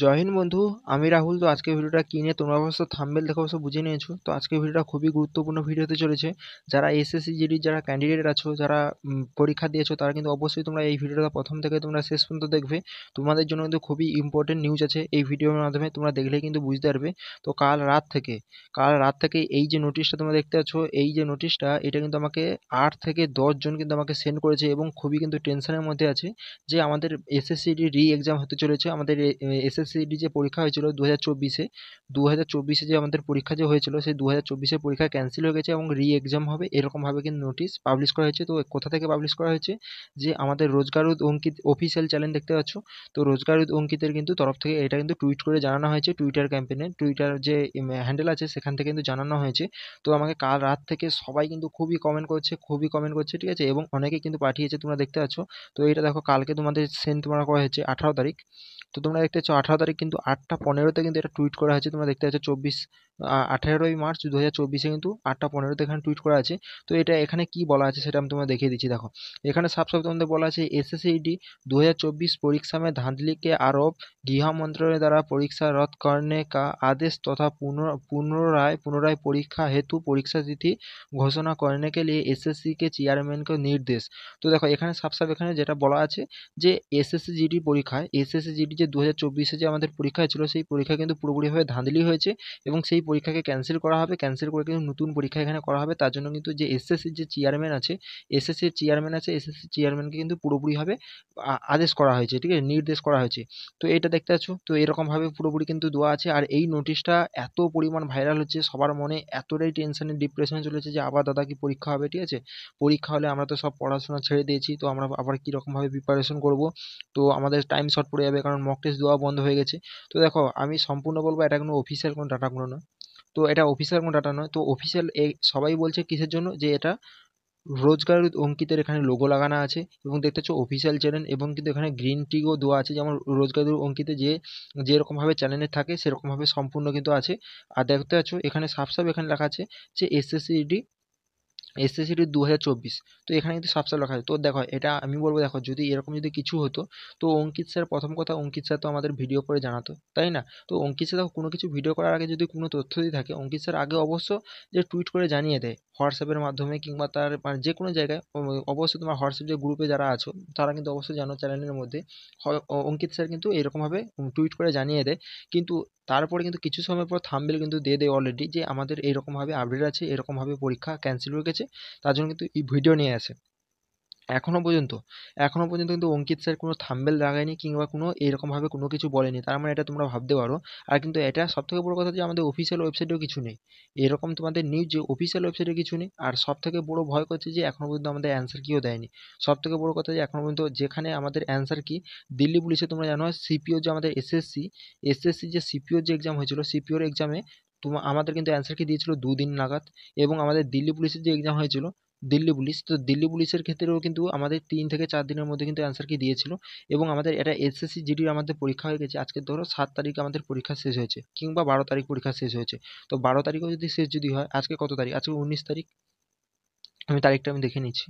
জয় হিন্দ বন্ধু আমি রাহুল তো আজকে ভিডিওটা কিনে তোমরা অবশ্য থাম্বেল দেখে অবশ্য বুঝে নিয়েছো তো আজকে ভিডিওটা খুবই গুরুত্বপূর্ণ ভিডিও হতে চলেছে যারা এসএসসি জিডির যারা ক্যান্ডিডেট আছো যারা পরীক্ষা দিয়েছো তারা কিন্তু অবশ্যই তোমরা এই ভিডিওটা প্রথম থেকে তোমরা শেষ পর্যন্ত দেখবে তোমাদের জন্য কিন্তু খুবই ইম্পর্টেন্ট নিউজ আছে এই ভিডিওর মাধ্যমে তোমরা দেখলেই কিন্তু বুঝতে পারবে তো কাল রাত থেকে কাল রাত থেকে এই যে নোটিশটা তোমরা দেখতে পাচ্ছ এই যে নোটিশটা এটা কিন্তু আমাকে আট থেকে দশজন কিন্তু আমাকে সেন্ড করেছে এবং খুবই কিন্তু টেনশনের মধ্যে আছে যে আমাদের এসএসসি রি এক্সাম হতে চলেছে আমাদের এস এসএসসিডি যে পরীক্ষা হয়েছিল দু হাজার চব্বিশে দু হাজার চব্বিশে যে আমাদের পরীক্ষা যে হয়েছিল সেই দু হাজার চব্বিশে পরীক্ষা ক্যান্সেল হয়ে গেছে এবং রি এক্সাম হবে এরকমভাবে কিন্তু নোটিশ পাবলিশ করা হয়েছে তো কোথা থেকে পাবলিশ করা হয়েছে যে আমাদের রোজগার অঙ্কিত অফিসিয়াল চ্যানেল দেখতে পাচ্ছ তো রোজগার অঙ্কিতের কিন্তু তরফ থেকে এটা কিন্তু টুইট করে জানানো হয়েছে টুইটার ক্যাম্পেনে টুইটার যে হ্যান্ডেল আছে সেখান থেকে কিন্তু জানানো হয়েছে তো আমাকে কাল রাত থেকে সবাই কিন্তু খুবই কমেন্ট করছে খুবই কমেন্ট করছে ঠিক আছে এবং অনেকে কিন্তু পাঠিয়েছে তোমরা দেখতে পাচ্ছ তো এটা দেখো কালকে তোমাদের সেন্ড তোমরা করা হয়েছে আঠারো তারিখ তো তোমরা দেখতে পাচ্ছ আঠারো তারিখ কিন্তু আটটা পনেরোতে কিন্তু এটা টুইট করা হয়েছে তোমরা দেখতে পাচ্ছ চব্বিশ আঠেরোই মার্চ দু হাজার চব্বিশে কিন্তু আটটা পনেরোতে এখানে টুইট করা আছে তো এটা এখানে কী বলা আছে সেটা আমি তোমায় দেখিয়ে দিচ্ছি দেখো এখানে সাবশব্দ তোমাদের বলা আছে এসএসসিডি দু হাজার চব্বিশ পরীক্ষামে ধাঁধলিকে আরব গৃহ মন্ত্রণালয় দ্বারা পরীক্ষা রদ করণে কা আদেশ তথা পুনরায় পুনরায় পরীক্ষা হেতু পরীক্ষা তিথি ঘোষণা করণে কে লিয়ে এসএসসিকে চেয়ারম্যানকে নির্দেশ তো দেখো এখানে সাবসাব এখানে যেটা বলা আছে যে এসএসসি জিডি পরীক্ষায় এসএসসি জিডি যে দু হাজার চব্বিশে যে আমাদের পরীক্ষা ছিল সেই পরীক্ষা কিন্তু পুরোপুরিভাবে ধাঁধলি হয়েছে এবং সেই পরীক্ষাকে ক্যান্সেল করা হবে ক্যান্সেল করে কিন্তু নতুন পরীক্ষা এখানে করা হবে তার জন্য কিন্তু যে এসএসসির যে চেয়ারম্যান আছে এসএসসির চেয়ারম্যান আছে এসএসসি চেয়ারম্যানকে কিন্তু পুরোপুরিভাবে আদেশ করা হয়েছে ঠিক আছে নির্দেশ করা হয়েছে তো এটা দেখতে পাচ্ছ তো এরকমভাবে পুরোপুরি কিন্তু দোয়া আছে আর এই নোটিশটা এত পরিমাণ ভাইরাল হচ্ছে সবার মনে এতটাই টেনশনে ডিপ্রেশনে চলেছে যে আবার দাদা কি পরীক্ষা হবে ঠিক আছে পরীক্ষা হলে আমরা তো সব পড়াশোনা ছেড়ে দিয়েছি তো আমরা আবার কীরকমভাবে প্রিপারেশন করব তো আমাদের টাইম শর্ট পড়ে যাবে কারণ মক টেস্ট দেওয়া বন্ধ হয়ে গেছে তো দেখো আমি সম্পূর্ণ বলবো এটা কোনো অফিসিয়াল কোনো ডাটাগুলো নয় তো এটা অফিসিয়াল কোনো ডাটা নয় তো অফিসিয়াল এই সবাই বলছে কিসের জন্য যে এটা রোজগার অঙ্কিতের এখানে লোগো লাগানো আছে এবং দেখতে পাচ্ছ অফিসিয়াল চ্যানেল এবং কিন্তু এখানে গ্রিন টিও দেওয়া আছে যেমন রোজগার অঙ্কিতে যে যেরকমভাবে চ্যানেলে থাকে সেরকমভাবে সম্পূর্ণ কিন্তু আছে আর দেখতে পাচ্ছ এখানে সাফ সাফ এখানে লেখা আছে যে এসএসসিডি এসএসসি টি দু হাজার চব্বিশ তো এখানে কিন্তু সাবসাব লেখা আছে তো দেখো এটা আমি বলবো দেখো যদি এরকম যদি কিছু হতো তো অঙ্কিত স্যার প্রথম কথা অঙ্কিত স্যার তো আমাদের ভিডিও করে জানাতো তাই না তো অঙ্কিত স্যার দেখো কোনো কিছু ভিডিও করার আগে যদি কোনো তথ্য দিয়ে থাকে অঙ্কিত স্যার আগে অবশ্য যে টুইট করে জানিয়ে দেয় হোয়াটসঅ্যাপের মাধ্যমে কিংবা তার মানে যে কোনো জায়গায় অবশ্যই তোমার হোয়াটসঅ্যাপ যে গ্রুপে যারা আছো তারা কিন্তু অবশ্যই জানো চ্যানেলের মধ্যে অঙ্কিত স্যার কিন্তু এরকমভাবে টুইট করে জানিয়ে দেয় কিন্তু তারপরে কিন্তু কিছু সময় পর থাম্বেল কিন্তু দিয়ে দেয় অলরেডি যে আমাদের এইরকমভাবে আপডেট আছে এরকমভাবে পরীক্ষা ক্যান্সেল হয়ে গেছে তার জন্য কিন্তু এই ভিডিও নিয়ে আসে এখনও পর্যন্ত এখনও পর্যন্ত কিন্তু অঙ্কিত স্যার কোনো থাম্বেল লাগায়নি কিংবা কোনো এরকমভাবে কোনো কিছু বলেনি তার মানে এটা তোমরা ভাবতে পারো আর কিন্তু এটা সবথেকে বড় কথা যে আমাদের অফিসিয়াল ওয়েবসাইটেও কিছু নেই এরকম তোমাদের নিউজ যে অফিসিয়াল ওয়েবসাইটে কিছু নেই আর সবথেকে বড় ভয় করছে যে এখনও পর্যন্ত আমাদের অ্যান্সার কিও দেয়নি সবথেকে বড় কথা যে এখনও পর্যন্ত যেখানে আমাদের অ্যান্সার কি দিল্লি পুলিশে তোমরা জানো সিপিও যে আমাদের এসএসসি এসএসসি যে সিপিওর যে এক্সাম হয়েছিল সিপিওর এক্সামে তোমা আমাদের কিন্তু অ্যান্সার কি দিয়েছিল দুদিন নাগাদ এবং আমাদের দিল্লি পুলিশের যে এক্সাম হয়েছিল দিল্লি পুলিশ তো দিল্লি পুলিশের ক্ষেত্রেও কিন্তু আমাদের তিন থেকে চার দিনের মধ্যে কিন্তু অ্যান্সার কি দিয়েছিল এবং আমাদের এটা এসএসসি জিডির আমাদের পরীক্ষা হয়ে গেছে আজকে ধরো সাত তারিখ আমাদের পরীক্ষা শেষ হয়েছে কিংবা বারো তারিখ পরীক্ষা শেষ হয়েছে তো বারো তারিখও যদি শেষ যদি হয় আজকে কত তারিখ আজকে উনিশ তারিখ আমি তারিখটা আমি দেখে নিচ্ছি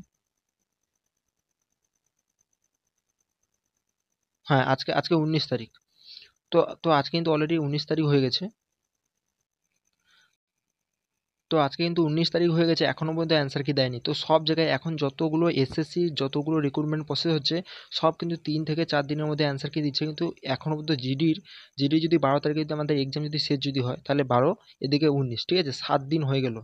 হ্যাঁ আজকে আজকে উনিশ তারিখ তো তো আজকে কিন্তু অলরেডি উনিশ তারিখ হয়ে গেছে তো আজকে কিন্তু উনিশ তারিখ হয়ে গেছে এখনও পর্যন্ত অ্যান্সার কি দেয়নি তো সব জায়গায় এখন যতগুলো এসএসসি যতগুলো রিক্রুটমেন্ট প্রসেস হচ্ছে সব কিন্তু তিন থেকে চার দিনের মধ্যে অ্যান্সার কি দিচ্ছে কিন্তু এখনও পর্যন্ত জিডির জিডি যদি বারো তারিখে যদি আমাদের এক্সাম যদি শেষ যদি হয় তাহলে বারো এদিকে উনিশ ঠিক আছে সাত দিন হয়ে গেল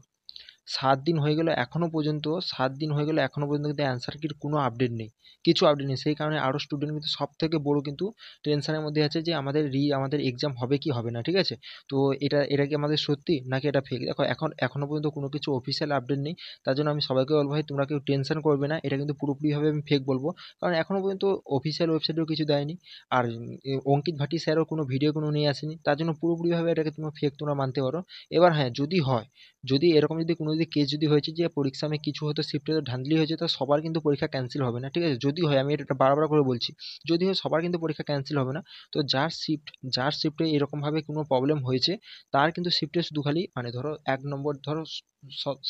সাত দিন হয়ে গেল এখনও পর্যন্ত সাত দিন হয়ে গেল এখনও পর্যন্ত কিন্তু অ্যান্সার কির কোনো আপডেট নেই কিছু আপডেট নেই সেই কারণে আরও স্টুডেন্ট কিন্তু সব থেকে বড়ো কিন্তু টেনশানের মধ্যে আছে যে আমাদের রি আমাদের এক্সাম হবে কি হবে না ঠিক আছে তো এটা এটা কি আমাদের সত্যি নাকি এটা ফেক দেখো এখন এখনও পর্যন্ত কোনো কিছু অফিসিয়াল আপডেট নেই তার জন্য আমি সবাইকে বলবো ভাই তোমরা কেউ টেনশন করবে না এটা কিন্তু পুরোপুরিভাবে আমি ফেক বলবো কারণ এখনও পর্যন্ত অফিসিয়াল ওয়েবসাইটেও কিছু দেয়নি আর অঙ্কিত ভাটি স্যারও কোনো ভিডিও কোনো নিয়ে আসেনি তার জন্য পুরোপুরিভাবে এটাকে তোমরা ফেক তোমরা মানতে পারো এবার হ্যাঁ যদি হয় যদি এরকম যদি কোনো যদি কেস যদি হয়েছে যে পরীক্ষা আমি কিছু হয়তো শিফটে ধান্দলি হয়েছে তো সবার কিন্তু পরীক্ষা ক্যান্সেল হবে না ঠিক আছে যদি হয় আমি এটা বারবার করে বলছি যদি হয় সবার কিন্তু পরীক্ষা ক্যান্সেল হবে না তো যার শিফট যার শিফটে এরকমভাবে কোনো প্রবলেম হয়েছে তার কিন্তু শিফটে শুধু খালি মানে ধরো এক নম্বর ধরো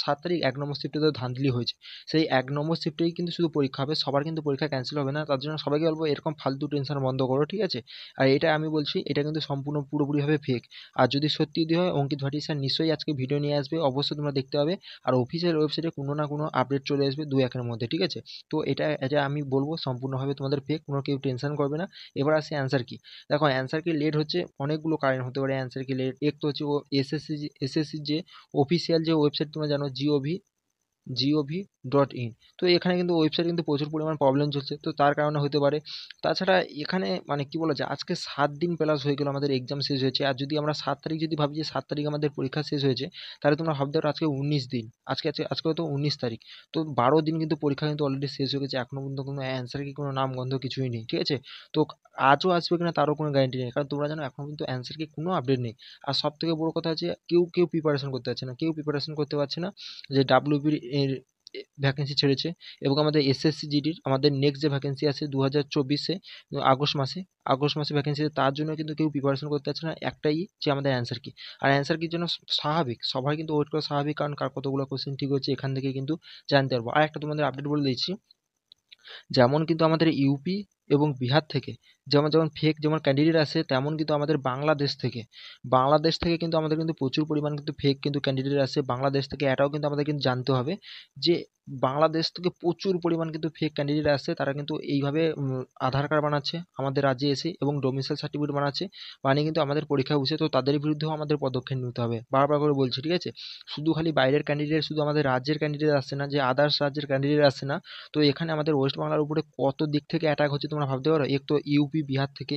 সাত তারিখ এক নম্বর শিফটে তো ধাঁধলি হয়েছে সেই এক নম্বর শিফটেই কিন্তু শুধু পরীক্ষা হবে সবার কিন্তু পরীক্ষা ক্যান্সেল হবে না তার জন্য সবাইকে বলবো এরকম ফালতু টেনশন বন্ধ করো ঠিক আছে আর এটা আমি বলছি এটা কিন্তু সম্পূর্ণ পুরোপুরিভাবে ফেক আর যদি সত্যি যদি হয় অঙ্কিত ভাটি স্যার নিশ্চয়ই আজকে ভিডিও নিয়ে আসবে অবশ্যই তোমরা দেখতে পাবে আর অফিসিয়াল ওয়েবসাইটে কোনো না কোনো আপডেট চলে আসবে দু একের মধ্যে ঠিক আছে তো এটা এটা আমি বলবো সম্পূর্ণভাবে তোমাদের ফেক কোনো কেউ টেনশন করবে না এবার আসে অ্যান্সার কি দেখো অ্যান্সার কি লেট হচ্ছে অনেকগুলো কারণ হতে পারে অ্যান্সার কি লেট এক তো হচ্ছে ও এসএসসি এসএসসির যে অফিসিয়াল যে ওয়েবসাইট তুমি জানো জিওভি জিওভি ডট ইন তো এখানে কিন্তু ওয়েবসাইট কিন্তু প্রচুর পরিমাণ প্রবলেম চলছে তো তার কারণে হতে পারে তাছাড়া এখানে মানে কি বলা যায় আজকে সাত দিন প্লাস হয়ে গেল আমাদের এক্সাম শেষ হয়েছে আর যদি আমরা সাত তারিখ যদি ভাবি যে সাত তারিখ আমাদের পরীক্ষা শেষ হয়েছে তাহলে তোমরা ভাবতে পারো আজকে উনিশ দিন আজকে আজকে আজকে হয়তো উনিশ তারিখ তো বারো দিন কিন্তু পরীক্ষা কিন্তু অলরেডি শেষ হয়ে গেছে এখনও পর্যন্ত কোনো অ্যান্সার কি কোনো নামগন্ধ কিছুই নেই ঠিক আছে তো আজও আসবে কিনা তারও কোনো গ্যারান্টি নেই কারণ তোমরা জানো এখন কিন্তু অ্যান্সার কি কোনো আপডেট নেই আর সব থেকে বড় কথা হচ্ছে কেউ কেউ প্রিপারেশন করতে পারছে না কেউ প্রিপারেশন করতে পারছে না যে ডাব্লিউবির ভ্যাকেন্সি ছেড়েছে এবং আমাদের এসএসসি জিডির আমাদের নেক্সট যে ভ্যাকেন্সি আছে দু হাজার চব্বিশে আগস্ট মাসে আগস্ট মাসে ভ্যাকেন্সি তার জন্য কিন্তু কেউ প্রিপারেশন করতে পারছে না একটাই যে আমাদের অ্যান্সার কি আর অ্যান্সার কির জন্য স্বাভাবিক সবাই কিন্তু ওয়েট করা স্বাভাবিক কারণ কার কতগুলো কোশ্চেন ঠিক হচ্ছে এখান থেকে কিন্তু জানতে পারবো আর একটা তোমাদের আপডেট বলে দিচ্ছি যেমন কিন্তু আমাদের ইউপি এবং বিহার থেকে যেমন যেমন ফেক যেমন ক্যান্ডিডেট আসে তেমন কিন্তু আমাদের বাংলাদেশ থেকে বাংলাদেশ থেকে কিন্তু আমাদের কিন্তু প্রচুর পরিমাণ কিন্তু ফেক কিন্তু ক্যান্ডিডেট আসে বাংলাদেশ থেকে এটাও কিন্তু আমাদের কিন্তু জানতে হবে যে বাংলাদেশ থেকে প্রচুর পরিমাণ কিন্তু ফেক ক্যান্ডিডেট আসছে তারা কিন্তু এইভাবে আধার কার্ড বানাচ্ছে আমাদের রাজ্যে এসে এবং ডোমিসাইল সার্টিফিকেট বানাচ্ছে বানিয়ে কিন্তু আমাদের পরীক্ষা বসে তো তাদের বিরুদ্ধেও আমাদের পদক্ষেপ নিতে হবে বারবার করে বলছি ঠিক আছে শুধু খালি বাইরের ক্যান্ডিডেট শুধু আমাদের রাজ্যের ক্যান্ডিডেট আসছে না যে আদার্স রাজ্যের ক্যান্ডিডেট আসছে না তো এখানে আমাদের ওয়েস্ট বাংলার উপরে কত দিক থেকে অ্যাটাক হচ্ছে তোমরা ভাবতে পারো এক তো ইউপি বিহার থেকে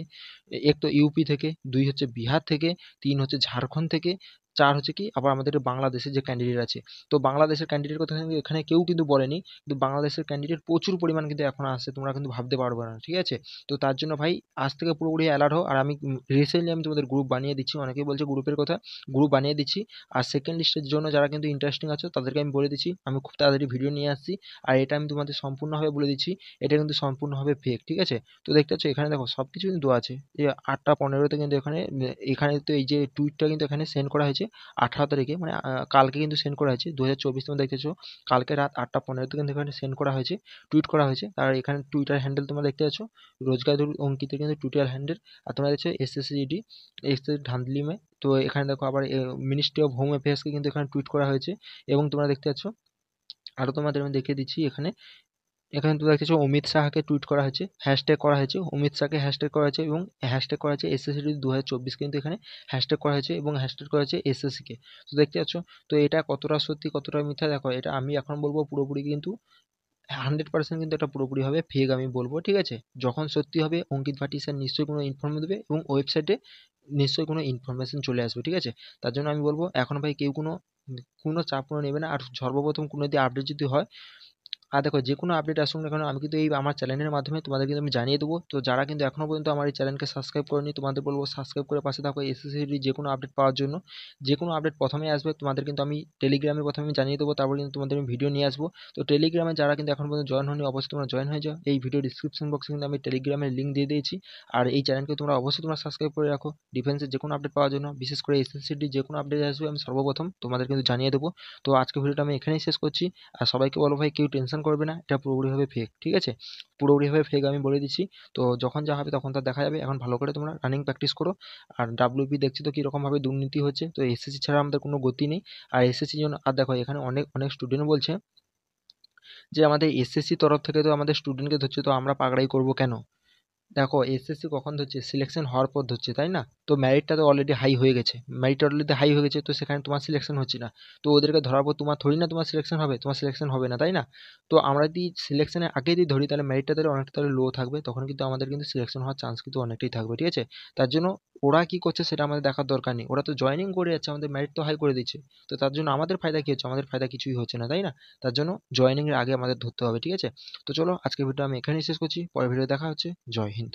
এক তো ইউপি থেকে দুই হচ্ছে বিহার থেকে তিন হচ্ছে ঝাড়খণ্ড থেকে চার হচ্ছে কি আবার আমাদের বাংলাদেশের যে ক্যান্ডিডেট আছে তো বাংলাদেশের ক্যান্ডিডেট কথা কিন্তু এখানে কেউ কিন্তু বলেনি কিন্তু বাংলাদেশের ক্যান্ডিডেট প্রচুর পরিমাণ কিন্তু এখন আসছে তোমরা কিন্তু ভাবতে পারবে না ঠিক আছে তো তার জন্য ভাই আজ থেকে পুরোপুরি অ্যালার্ট হো আর আমি রিসেন্টলি আমি তোমাদের গ্রুপ বানিয়ে দিচ্ছি অনেকেই বলছে গ্রুপের কথা গ্রুপ বানিয়ে দিচ্ছি আর সেকেন্ড লিস্টের জন্য যারা কিন্তু ইন্টারেস্টিং আছে তাদেরকে আমি বলে দিচ্ছি আমি খুব তাড়াতাড়ি ভিডিও নিয়ে আসছি আর এটা আমি তোমাদের সম্পূর্ণভাবে বলে দিচ্ছি এটা কিন্তু সম্পূর্ণভাবে ফেক ঠিক আছে তো দেখতে পাচ্ছ এখানে দেখো সব কিছু কিন্তু আছে যে আটটা পনেরোতে কিন্তু এখানে এখানে তো এই যে টুইটটা কিন্তু এখানে সেন্ড করা হয়েছে আঠারো তারিখে মানে কালকে কিন্তু সেন্ড করা হয়েছে দু হাজার চব্বিশ তোমরা দেখতেছো কালকে রাত আটটা পনেরোতে কিন্তু এখানে সেন্ড করা হয়েছে টুইট করা হয়েছে আর এখানে টুইটার হ্যান্ডেল তোমরা দেখতে পাচ্ছ রোজগাদুর অঙ্কিত কিন্তু টুইটার হ্যান্ডেল আর তোমরা দেখছো এসএসসিডি এস ধান্দলিমে তো এখানে দেখো আবার মিনিস্ট্রি অফ হোম অ্যাফেয়ার্সকে কিন্তু এখানে টুইট করা হয়েছে এবং তোমরা দেখতে পাচ্ছ আরও তোমাদের আমি দেখিয়ে দিচ্ছি এখানে এখানে তো দেখতেছো অমিত শাহকে টুইট করা হয়েছে হ্যাশট্যাগ করা হয়েছে অমিত শাহকে হ্যাশট্যাগ করা হয়েছে এবং হ্যাশট্যাগ করা হয়েছে এসএসসি দু হাজার চব্বিশ কিন্তু এখানে হ্যাশট্যাগ করা হয়েছে এবং হ্যাশট্যাগ করা হয়েছে এসএসসিকে তো দেখতে পাচ্ছ তো এটা কতটা সত্যি কতটা মিথ্যা দেখো এটা আমি এখন বলবো পুরোপুরি কিন্তু হান্ড্রেড পার্সেন্ট কিন্তু এটা পুরোপুরি হবে ফেক আমি বলবো ঠিক আছে যখন সত্যি হবে অঙ্কিত ভাটি স্যার নিশ্চয়ই কোনো ইনফর্ম দেবে এবং ওয়েবসাইটে নিশ্চয়ই কোনো ইনফরমেশন চলে আসবে ঠিক আছে তার জন্য আমি বলবো এখন ভাই কেউ কোনো কোনো চাপ কোনো নেবে না আর সর্বপ্রথম কোনো যদি আপডেট যদি হয় আর দেখো যে কোনো আপডেট আসুক না কেন আমি কিন্তু এই আমার চ্যানেলের মাধ্যমে তোমাদের কিন্তু আমি জানিয়ে দেবো তো যারা কিন্তু এখনও পর্যন্ত আমার এই চ্যানেলকে সাবস্ক্রাইব করেনি তোমাদের বলবো সাবস্ক্রাইব করে পাশে থাকো এসএসসিডি যে কোনো আপডেট পাওয়ার জন্য যে কোনো আপডেট প্রথমে আসবে তোমাদের কিন্তু আমি টেলিগ্রামে প্রথমে আমি জানিয়ে দেবো তারপর কিন্তু তোমাদের আমি ভিডিও নিয়ে আসবো তো টেলিগ্রামে যারা কিন্তু এখন পর্যন্ত জয়েন হয়নি অবশ্যই তোমরা জয়েন হয়ে যাও এই ভিডিও ডিসক্রিপশন বক্সে কিন্তু আমি টেলিগ্রামের লিঙ্ক দিয়ে দিয়েছি আর এই চ্যানেলকে তোমরা অবশ্যই তোমরা সাবস্ক্রাইব করে রাখো ডিফেন্সের যে কোনো আপডেট পাওয়ার জন্য বিশেষ করে এসএসসিডি যে কোনো আপডেট আসবে আমি সর্বপ্রথম তোমাদের কিন্তু জানিয়ে দেবো তো আজকে ভিডিওটা আমি এখানেই শেষ করছি আর সবাইকে বলো ভাই কেউ টেনশন ট্রানজ্যাকশান করবে না এটা পুরোপুরিভাবে ফেক ঠিক আছে পুরোপুরিভাবে ফেক আমি বলে দিচ্ছি তো যখন যা হবে তখন তা দেখা যাবে এখন ভালো করে তোমরা রানিং প্র্যাকটিস করো আর ডাব্লিউপি দেখছি তো কীরকমভাবে দুর্নীতি হচ্ছে তো এসএসসি ছাড়া আমাদের কোনো গতি নেই আর এসএসসি জন্য আর দেখো এখানে অনেক অনেক স্টুডেন্ট বলছে যে আমাদের এসএসসি তরফ থেকে তো আমাদের স্টুডেন্টকে ধরছে তো আমরা পাগড়াই করব কেন দেখো এসএসসি কখন ধরছে সিলেকশন হওয়ার পর ধরছে তাই না তো ম্যারিটটা তো অলরেডি হাই হয়ে গেছে ম্যারিটটা অলরেডি হাই হয়ে গেছে তো সেখানে তোমার সিলেকশন হচ্ছে না তো ওদেরকে ধরার পর তোমার থোড়ি না তোমার সিলেকশন হবে তোমার সিলেকশন হবে না তাই না তো আমরা যদি সিলেকশনের আগে যদি ধরি তাহলে ম্যারিটটা তাহলে অনেকটা তাহলে লো থাকবে তখন কিন্তু আমাদের কিন্তু সিলেকশন হওয়ার চান্স কিন্তু অনেকটাই থাকবে ঠিক আছে তার জন্য ওরা কী করছে সেটা আমাদের দেখার দরকার নেই ওরা তো জয়েনিং করে যাচ্ছে আমাদের মেরিট তো হাই করে দিচ্ছে তো তার জন্য আমাদের ফায়দা কী হচ্ছে আমাদের ফায়দা কিছুই হচ্ছে না তাই না তার জন্য জয়েনিংয়ের আগে আমাদের ধরতে হবে ঠিক আছে তো চলো আজকের ভিডিও আমি এখানেই শেষ করছি পরের ভিডিও দেখা হচ্ছে জয় হিন্দ